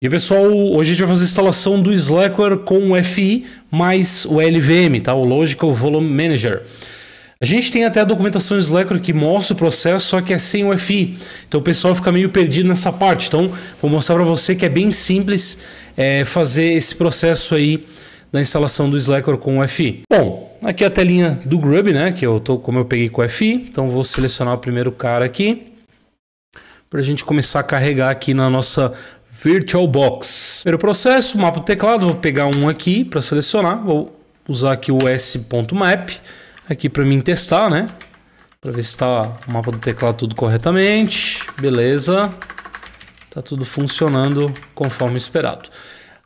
E pessoal, hoje a gente vai fazer a instalação do Slackware com o FI mais o LVM, tá? o Logical Volume Manager. A gente tem até a documentação do Slackware que mostra o processo, só que é sem o FI. Então o pessoal fica meio perdido nessa parte. Então vou mostrar para você que é bem simples é, fazer esse processo aí da instalação do Slackware com o FI. Bom, aqui é a telinha do Grub, né? Que eu tô, como eu peguei com o FI. Então vou selecionar o primeiro cara aqui para a gente começar a carregar aqui na nossa VirtualBox. Primeiro processo, mapa do teclado, vou pegar um aqui para selecionar, vou usar aqui o s.map aqui para mim testar, né? Para ver se está o mapa do teclado tudo corretamente. Beleza. Tá tudo funcionando conforme esperado.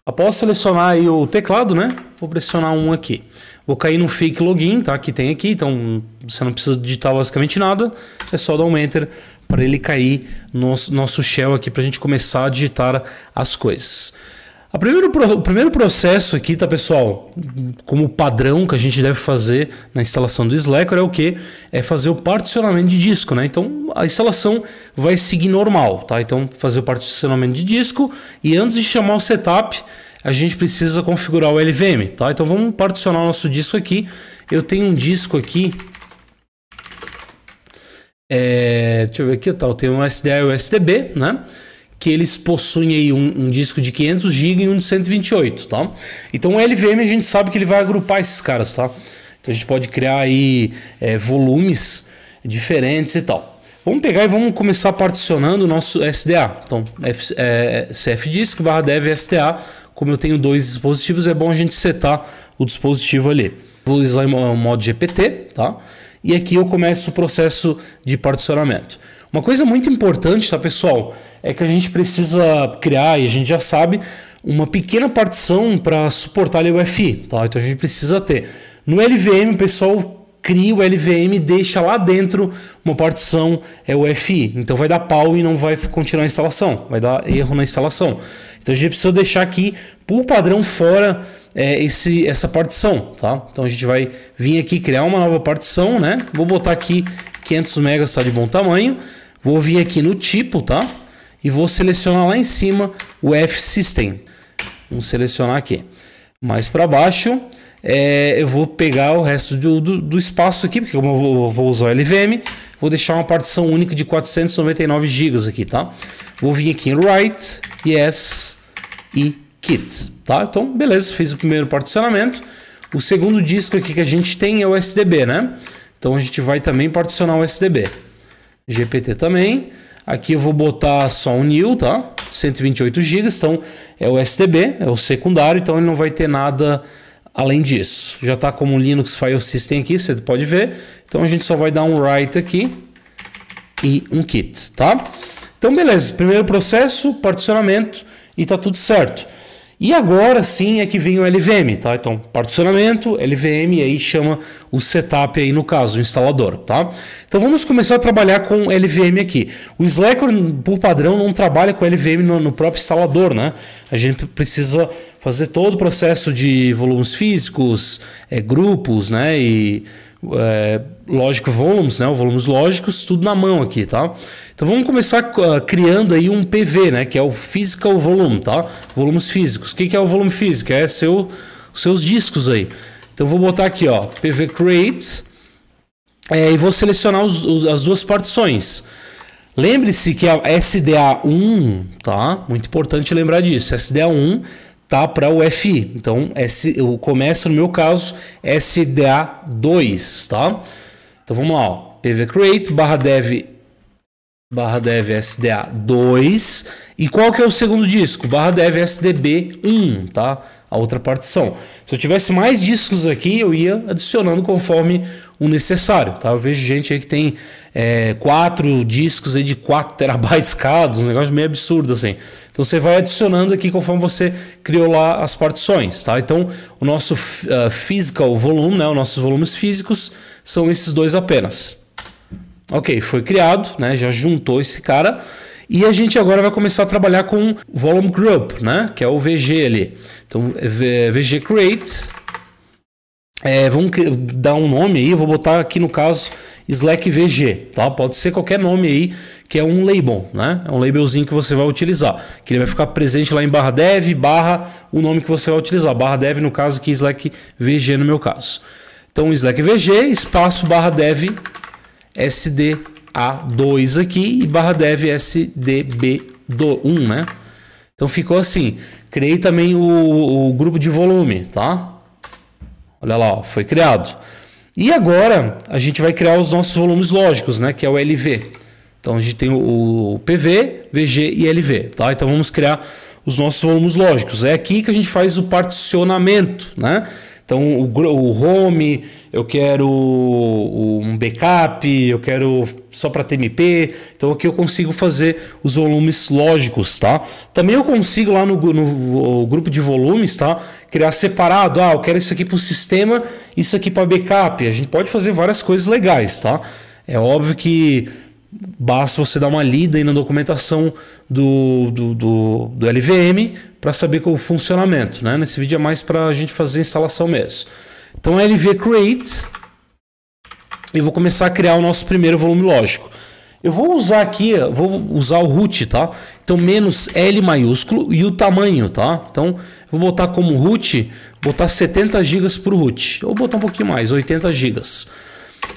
Após selecionar aí o teclado, né? Vou pressionar um aqui. Vou cair no fake login, tá? Que tem aqui, então você não precisa digitar basicamente nada. É só dar um enter para ele cair no nosso, nosso shell aqui para a gente começar a digitar as coisas. A primeiro, o primeiro processo aqui, tá, pessoal? Como padrão que a gente deve fazer na instalação do Slacker é o que? É fazer o particionamento de disco, né? Então a instalação vai seguir normal, tá? Então fazer o particionamento de disco e antes de chamar o setup, a gente precisa configurar o LVM, tá? Então vamos particionar o nosso disco aqui. Eu tenho um disco aqui é, deixa eu ver aqui, tal. Tá, Tem um SDA e o SDB, né? Que eles possuem aí um, um disco de 500 GB e um de 128, tá? Então o LVM a gente sabe que ele vai agrupar esses caras, tá? Então a gente pode criar aí é, volumes diferentes e tal. Vamos pegar e vamos começar particionando o nosso SDA. Então, F, é, barra dev SDA. Como eu tenho dois dispositivos, é bom a gente setar o dispositivo ali. Vou usar o modo GPT, tá? e aqui eu começo o processo de particionamento. Uma coisa muito importante, tá pessoal, é que a gente precisa criar, e a gente já sabe, uma pequena partição para suportar a UFI, tá? Então a gente precisa ter. No LVM, pessoal, cria o LVM e deixa lá dentro uma partição é UFI. Então vai dar pau e não vai continuar a instalação, vai dar erro na instalação. Então a gente precisa deixar aqui por padrão fora é, esse, essa partição, tá? Então a gente vai vir aqui criar uma nova partição, né? Vou botar aqui 500 MB está de bom tamanho. Vou vir aqui no tipo, tá? E vou selecionar lá em cima o F-System. Vamos selecionar aqui. Mais para baixo é, eu vou pegar o resto do, do, do espaço aqui, porque como eu vou, vou, usar o LVM, vou deixar uma partição única de 499 GB aqui, tá? Vou vir aqui em Write, Yes e Kit, tá? Então, beleza, fiz o primeiro particionamento. O segundo disco aqui que a gente tem é o SDB, né? Então a gente vai também particionar o SDB. GPT também. Aqui eu vou botar só um new, tá? 128 GB, então é o SDB, é o secundário, então ele não vai ter nada Além disso, já está como Linux File System aqui, você pode ver. Então a gente só vai dar um write aqui e um kit, tá? Então beleza, primeiro processo, particionamento e tá tudo certo. E agora sim é que vem o LVM, tá? Então particionamento, LVM e aí chama o setup aí no caso, o instalador, tá? Então vamos começar a trabalhar com LVM aqui. O Slacker por padrão não trabalha com LVM no, no próprio instalador, né? A gente precisa fazer todo o processo de volumes físicos, é, grupos, né? E é, lógico volumes, né? Volumes lógicos, tudo na mão aqui, tá? Então vamos começar uh, criando aí um PV, né? Que é o physical volume, tá? Volumes físicos. O que, que é o volume físico? É seu, seus discos aí. Então vou botar aqui, ó, PV create é, e vou selecionar os, os, as duas partições. Lembre-se que a SDA1, tá? Muito importante lembrar disso. SDA1 tá para o FI. Então, S, eu começo no meu caso SDA2, tá? Então vamos lá, ó. create barra dev barra dev SDA2 e qual que é o segundo disco? Barra dev SDB1, tá? A outra partição. Se eu tivesse mais discos aqui, eu ia adicionando conforme o necessário, tá? Eu vejo gente aí que tem é, quatro discos aí de 4 terabytes cada, um negócio meio absurdo assim. Então você vai adicionando aqui conforme você criou lá as partições, tá? Então o nosso uh, physical volume, né, os nossos volumes físicos são esses dois apenas. Ok, foi criado, né? Já juntou esse cara. E a gente agora vai começar a trabalhar com Volume Group, né? Que é o VG ali. Então, VG Create é, vamos dar um nome aí, vou botar aqui no caso Slack VG, tá? Pode ser qualquer nome aí que é um label, né? É um labelzinho que você vai utilizar, que ele vai ficar presente lá em barra dev, barra o nome que você vai utilizar, barra dev no caso aqui Slack VG no meu caso. Então Slack VG, espaço barra dev SDA2 aqui e barra dev SDB1, né? Então ficou assim, criei também o, o grupo de volume, tá? Olha lá, ó, foi criado. E agora a gente vai criar os nossos volumes lógicos, né? Que é o LV. Então a gente tem o PV, VG e LV, tá? Então vamos criar os nossos volumes lógicos. É aqui que a gente faz o particionamento, né? Então, o, o home, eu quero um backup, eu quero só para TMP. Então, aqui eu consigo fazer os volumes lógicos, tá? Também eu consigo lá no, no grupo de volumes, tá? Criar separado. Ah, eu quero isso aqui para o sistema, isso aqui para backup. A gente pode fazer várias coisas legais, tá? É óbvio que basta você dar uma lida aí na documentação do, do, do, do LVM para saber o funcionamento. Né? Nesse vídeo é mais para a gente fazer a instalação mesmo. Então LV Create e vou começar a criar o nosso primeiro volume lógico. Eu vou usar aqui, vou usar o root, tá? Então menos L maiúsculo e o tamanho, tá? Então vou botar como root, botar 70 GB para o root. Ou botar um pouquinho mais, 80 GB.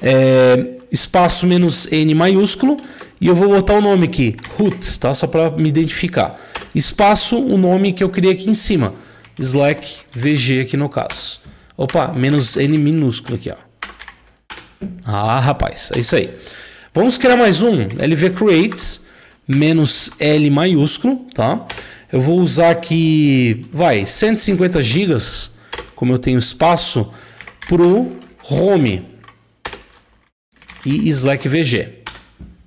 É, espaço menos N maiúsculo e eu vou botar o nome aqui, root, tá? Só para me identificar espaço o nome que eu criei aqui em cima. Slack VG aqui no caso. Opa, menos N minúsculo aqui, ó. Ah, rapaz, é isso aí. Vamos criar mais um, LV Creates, menos L maiúsculo, tá? Eu vou usar aqui, vai, 150 gigas, como eu tenho espaço, pro home e Slack VG.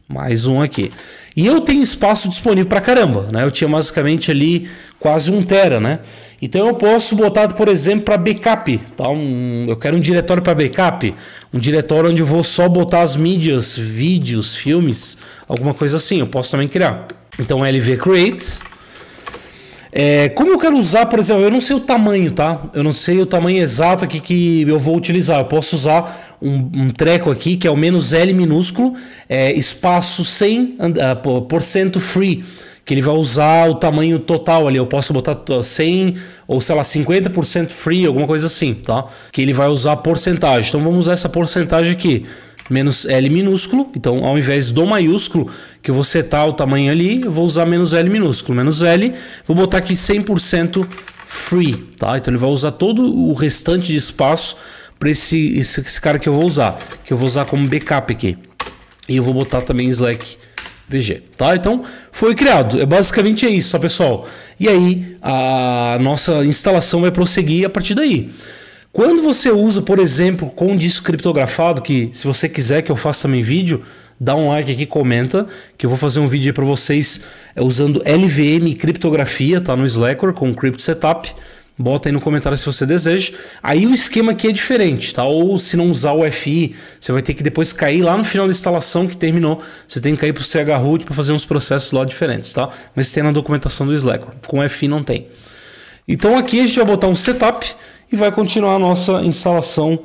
Mais um aqui. E eu tenho espaço disponível para caramba, né? Eu tinha basicamente ali quase um tera, né? Então eu posso botar, por exemplo, para backup, tá? Um, eu quero um diretório para backup, um diretório onde eu vou só botar as mídias, vídeos, filmes, alguma coisa assim. Eu posso também criar. Então lv create é, como eu quero usar, por exemplo, eu não sei o tamanho, tá? Eu não sei o tamanho exato aqui que eu vou utilizar. Eu posso usar um, um treco aqui que é o menos L minúsculo, é, espaço 100% uh, ah, por cento free, que ele vai usar o tamanho total ali. Eu posso botar 100 ou sei lá 50% free, alguma coisa assim, tá? Que ele vai usar porcentagem. Então vamos usar essa porcentagem aqui menos L minúsculo. Então, ao invés do maiúsculo, que eu vou setar tá o tamanho ali, eu vou usar menos L minúsculo. Menos L, vou botar aqui 100% free, tá? Então, ele vai usar todo o restante de espaço para esse, esse, esse cara que eu vou usar, que eu vou usar como backup aqui. E eu vou botar também slack VG, tá? Então foi criado. É basicamente é isso, pessoal. E aí a nossa instalação vai prosseguir a partir daí. Quando você usa, por exemplo, com um disco criptografado, que se você quiser que eu faça também vídeo, dá um like aqui, comenta, que eu vou fazer um vídeo para vocês é, usando LVM criptografia, tá no Slackware com o Setup. Bota aí no comentário se você deseja. Aí o esquema aqui é diferente, tá? Ou se não usar o FI, você vai ter que depois cair lá no final da instalação que terminou. Você tem que cair para ch CHRoot para fazer uns processos lá diferentes, tá? Mas tem na documentação do Slackware. Com FI não tem. Então aqui a gente vai botar um setup e vai continuar a nossa instalação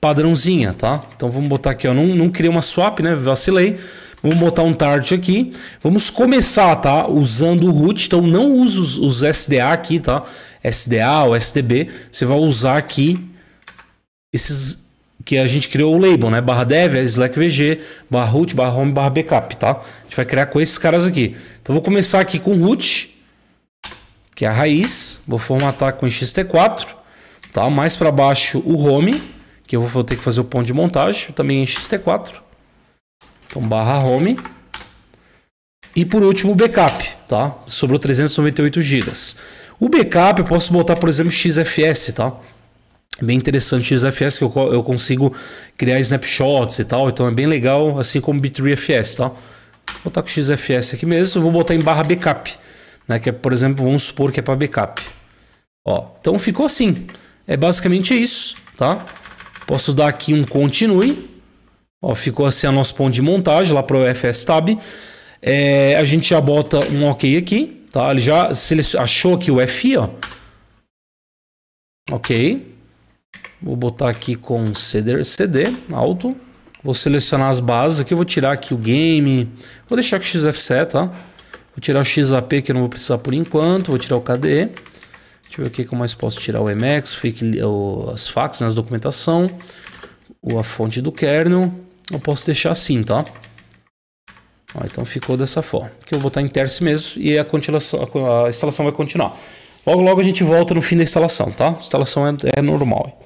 padrãozinha, tá? Então vamos botar aqui, ó, não, não criei uma swap, né? Vacilei. Vamos botar um target aqui. Vamos começar, tá? Usando o root. Então não use os, os SDA aqui, tá? SDA ou SDB. Você vai usar aqui esses que a gente criou o label, né? Barra dev, slack vg, barra root, barra home, barra backup, tá? A gente vai criar com esses caras aqui. Então vou começar aqui com root, que é a raiz. Vou formatar com xt4. Tá? Mais para baixo o home, que eu vou ter que fazer o ponto de montagem, também em XT4. Então barra home. E por último o backup, tá? Sobrou 398 GB. O backup eu posso botar, por exemplo, XFS, tá? Bem interessante XFS que eu, eu consigo criar snapshots e tal, então é bem legal, assim como b tá? Vou botar com XFS aqui mesmo, vou botar em barra backup, né? Que é, por exemplo, vamos supor que é para backup. Ó, então ficou assim. É basicamente isso, tá? Posso dar aqui um continue. Ó, ficou assim a nosso ponto de montagem lá para o FS Tab. É, a gente já bota um OK aqui, tá? Ele já achou aqui o FI, ó. Ok. Vou botar aqui com CD, CD alto. Vou selecionar as bases aqui. Vou tirar aqui o game. Vou deixar com XFC, tá? Vou tirar o XAP que eu não vou precisar por enquanto. Vou tirar o KDE. Deixa eu ver aqui como mais posso tirar o Emacs, fake, o, as fax, né, as documentação, a fonte do kernel. Eu posso deixar assim, tá? Ó, então ficou dessa forma. Que eu vou botar em terce mesmo e a, a, instalação vai continuar. Logo, logo a gente volta no fim da instalação, tá? A instalação é, é normal.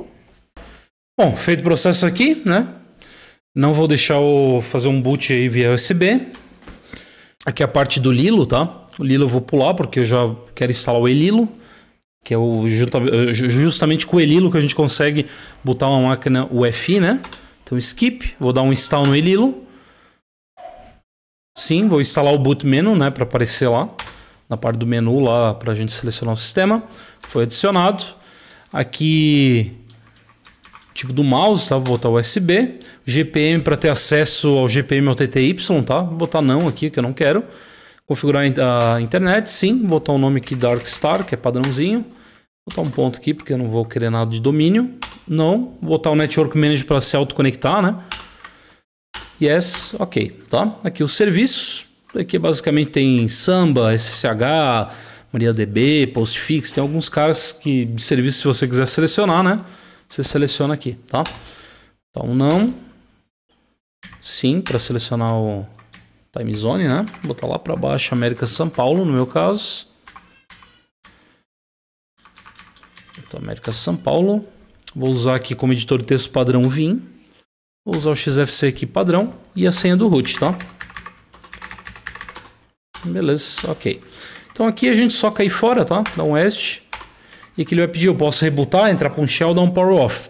Bom, feito o processo aqui, né? Não vou deixar o fazer um boot aí via USB. Aqui é a parte do Lilo, tá? O Lilo eu vou pular porque eu já quero instalar o Elilo que é o eh, justamente com o Elilo que a gente consegue botar uma máquina UFI, né? Então skip, vou dar um install no Elilo. Sim, vou instalar o boot menu, né, para aparecer lá na parte do menu lá para a gente selecionar o sistema. Foi adicionado. Aqui tipo do mouse, tá? Vou botar USB, GPM para ter acesso ao GPM ou TTY, tá? Vou botar não aqui que eu não quero. Configurar a internet, sim. Botar o um nome aqui Darkstar, que é padrãozinho. Botar um ponto aqui, porque eu não vou querer nada de domínio. Não. Botar o Network Manager para se autoconectar, né? Yes, ok, tá? Aqui os serviços. Aqui basicamente tem Samba, SSH, MariaDB, Postfix. Tem alguns caras que de serviço, se você quiser selecionar, né? Você seleciona aqui, tá? Então, não. Sim, para selecionar o time zone, né? Vou botar lá para baixo América São Paulo, no meu caso. Então, América São Paulo. Vou usar aqui como editor de texto padrão Vim. Vou usar o XFC aqui padrão e a senha do root, tá? Beleza, ok. Então aqui a gente só cai fora, tá? Dá um est. E aqui ele vai pedir, eu posso rebutar, entrar para um shell, dar um power off.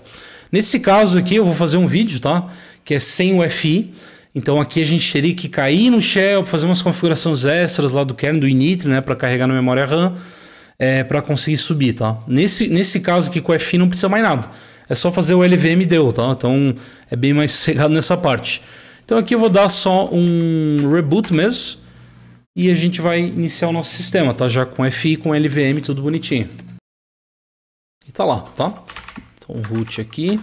Nesse caso aqui eu vou fazer um vídeo, tá? Que é sem o FI. Então aqui a gente teria que cair no shell, fazer umas configurações extras lá do kernel, do init, né, para carregar na memória RAM, é, para conseguir subir, tá? Nesse, nesse caso aqui com o não precisa mais nada. É só fazer o LVM deu, tá? Então é bem mais sossegado nessa parte. Então aqui eu vou dar só um reboot mesmo e a gente vai iniciar o nosso sistema, tá? Já com FI, com LVM, tudo bonitinho. E tá lá, tá? Então root aqui.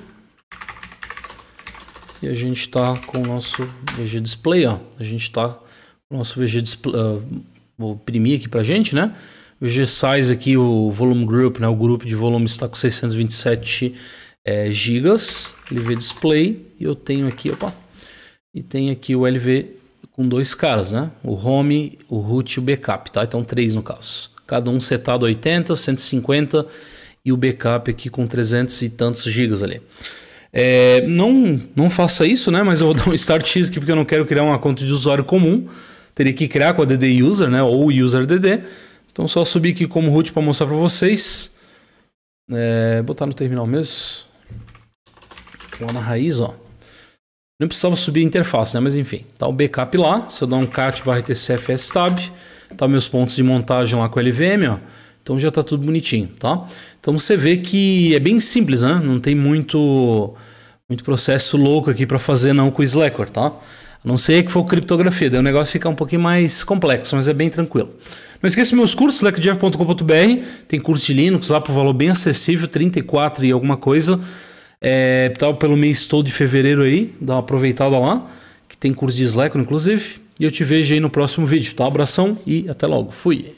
E a gente está com o nosso VG Display, ó. A gente está com o nosso VG Display, uh, vou imprimir aqui para gente, né? VG Size aqui, o Volume Group, né? O grupo de volume está com 627 é, gigas. LV Display e eu tenho aqui, opa, e tem aqui o LV com dois caras, né? O home, o root e o backup, tá? Então três no caso. Cada um setado 80, 150 e o backup aqui com 300 e tantos gigas ali. É, não, não faça isso, né? Mas eu vou dar um start X aqui porque eu não quero criar uma conta de usuário comum. Teria que criar com a DD user, né? Ou user DD. Então só subir aqui como root para mostrar para vocês. É, botar no terminal mesmo. Lá na raiz, ó. Não precisava subir a interface, né? Mas enfim, tá o backup lá. Se eu dar um cat barra tcfs tab, tá meus pontos de montagem lá com o LVM, ó. Então já tá tudo bonitinho, tá? Então você vê que é bem simples, né? Não tem muito muito processo louco aqui para fazer não com o Slackware, tá? A não ser que for criptografia, daí o negócio fica um pouquinho mais complexo, mas é bem tranquilo. Não esqueça meus cursos, slackdev.com.br, tem curso de Linux lá por valor bem acessível, 34 e alguma coisa, é, tal pelo mês todo de fevereiro aí, dá uma aproveitada lá, que tem curso de Slackware inclusive, e eu te vejo aí no próximo vídeo, tá? Abração e até logo, fui!